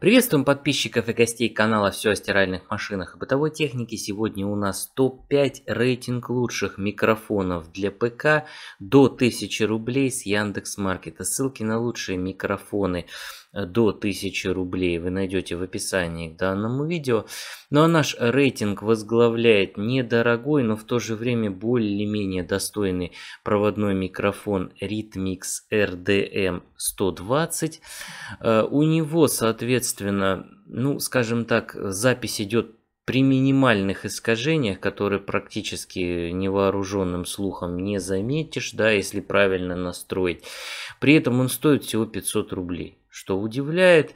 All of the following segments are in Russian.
Приветствуем подписчиков и гостей канала «Все о стиральных машинах и бытовой технике». Сегодня у нас топ-5 рейтинг лучших микрофонов для ПК до 1000 рублей с Яндекс.Маркета. Ссылки на лучшие микрофоны до 1000 рублей вы найдете в описании к данному видео. Ну а наш рейтинг возглавляет недорогой, но в то же время более-менее достойный проводной микрофон Rhythmix RDM 120. Э, у него, соответственно, ну скажем так, запись идет при минимальных искажениях, которые практически невооруженным слухом не заметишь, да, если правильно настроить. При этом он стоит всего 500 рублей что удивляет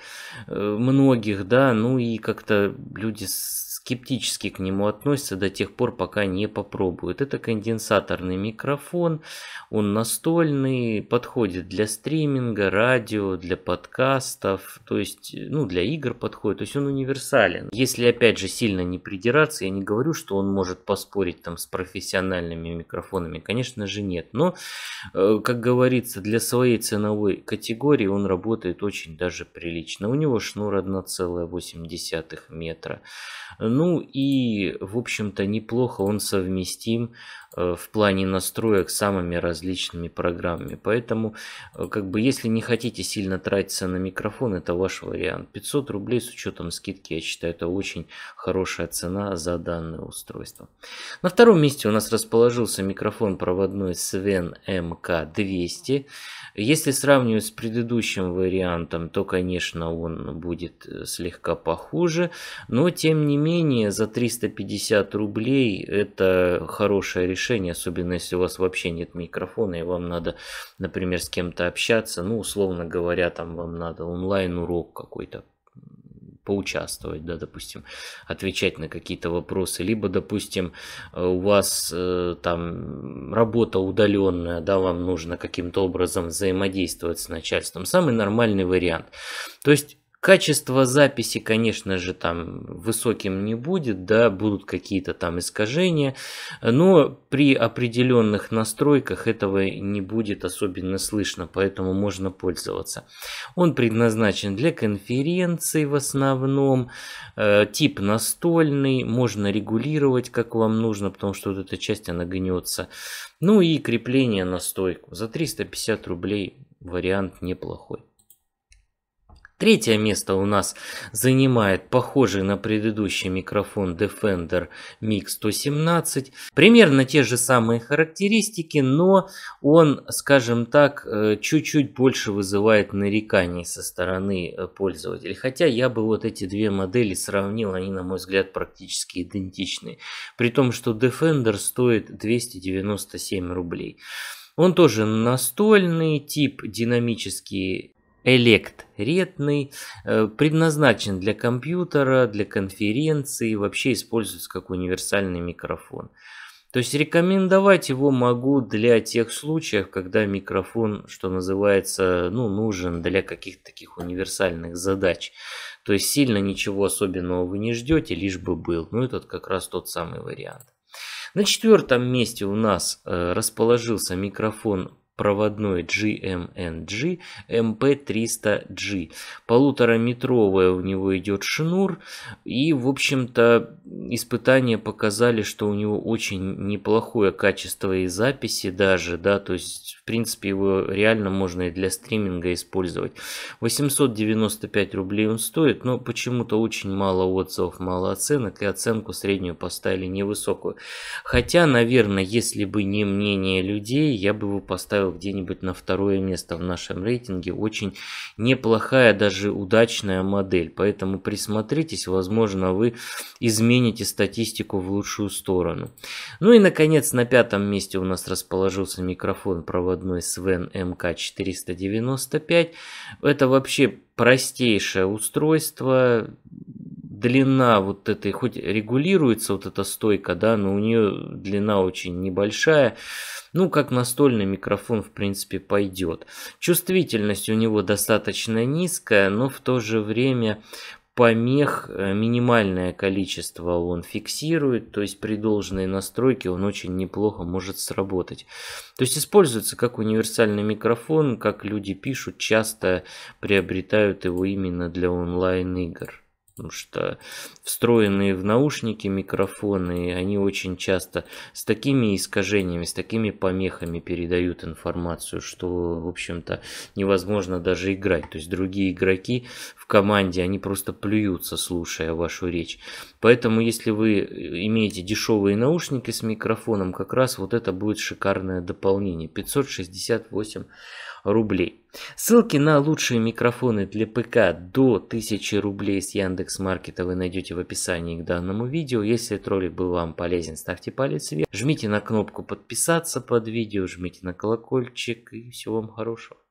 э, многих, да, ну и как-то люди скептически к нему относятся до тех пор, пока не попробуют. Это конденсаторный микрофон, он настольный, подходит для стриминга, радио, для подкастов, то есть, ну, для игр подходит, то есть он универсален. Если, опять же, сильно не придираться, я не говорю, что он может поспорить там с профессиональными микрофонами, конечно же нет, но, э, как говорится, для своей ценовой категории он работает очень даже прилично. У него шнур 1,8 метра. Ну и, в общем-то, неплохо он совместим Э, в плане настроек самыми различными программами. Поэтому, э, как бы, если не хотите сильно тратиться на микрофон, это ваш вариант. 500 рублей с учетом скидки, я считаю, это очень хорошая цена за данное устройство. На втором месте у нас расположился микрофон проводной Sven MK200. Если сравнивать с предыдущим вариантом, то, конечно, он будет э, слегка похуже, но, тем не менее, за 350 рублей это хорошее решение решение, особенно если у вас вообще нет микрофона, и вам надо, например, с кем-то общаться, ну, условно говоря, там вам надо онлайн-урок какой-то поучаствовать, да, допустим, отвечать на какие-то вопросы, либо, допустим, э, у вас э, там работа удаленная, да, вам нужно каким-то образом взаимодействовать с начальством. Самый нормальный вариант. То есть Качество записи, конечно же, там высоким не будет, да, будут какие-то там искажения, но при определенных настройках этого не будет особенно слышно, поэтому можно пользоваться. Он предназначен для конференций в основном, э, тип настольный, можно регулировать как вам нужно, потому что вот эта часть она гнется. Ну и крепление на стойку. За 350 рублей вариант неплохой. Третье место у нас занимает похожий на предыдущий микрофон Defender MiG 117. Примерно те же самые характеристики, но он, скажем так, э, чуть-чуть больше вызывает нареканий со стороны э, пользователей. Хотя я бы вот эти две модели сравнил, они, на мой взгляд, практически идентичны. При том, что Defender стоит 297 рублей. Он тоже настольный, тип динамический электретный, э, предназначен для компьютера, для конференции, вообще используется как универсальный микрофон. То есть рекомендовать его могу для тех случаев, когда микрофон, что называется, ну, нужен для каких-то таких универсальных задач. То есть сильно ничего особенного вы не ждете, лишь бы был. Ну, этот как раз тот самый вариант. На четвертом месте у нас э, расположился микрофон проводной GMNG MP300G. Полутораметровая у него идет шнур. И, в общем-то, испытания показали, что у него очень неплохое качество и записи даже, да, то есть, в принципе, его реально можно и для стриминга использовать. 895 рублей он стоит, но почему-то очень мало отзывов, мало оценок, и оценку среднюю поставили невысокую. Хотя, наверное, если бы не мнение людей, я бы его поставил поставил где-нибудь на второе место в нашем рейтинге. Очень неплохая, даже удачная модель. Поэтому присмотритесь, возможно, вы измените статистику в лучшую сторону. Ну и, наконец, на пятом месте у нас расположился микрофон проводной Sven MK495. Это вообще простейшее устройство, длина вот этой, хоть регулируется вот эта стойка, да, но у нее длина очень небольшая. Ну, как настольный микрофон, в принципе, пойдет. Чувствительность у него достаточно низкая, но в то же время помех э, минимальное количество он фиксирует, то есть при должной настройке он очень неплохо может сработать. То есть используется как универсальный микрофон, как люди пишут, часто приобретают его именно для онлайн игр потому что встроенные в наушники микрофоны, они очень часто с такими искажениями, с такими помехами передают информацию, что, в общем-то, невозможно даже играть. То есть другие игроки в команде, они просто плюются, слушая вашу речь. Поэтому, если вы имеете дешевые наушники с микрофоном, как раз вот это будет шикарное дополнение. 568 рублей. Ссылки на лучшие микрофоны для ПК до 1000 рублей с Яндекс Маркета вы найдете в описании к данному видео. Если этот ролик был вам полезен, ставьте палец вверх, жмите на кнопку подписаться под видео, жмите на колокольчик и всего вам хорошего.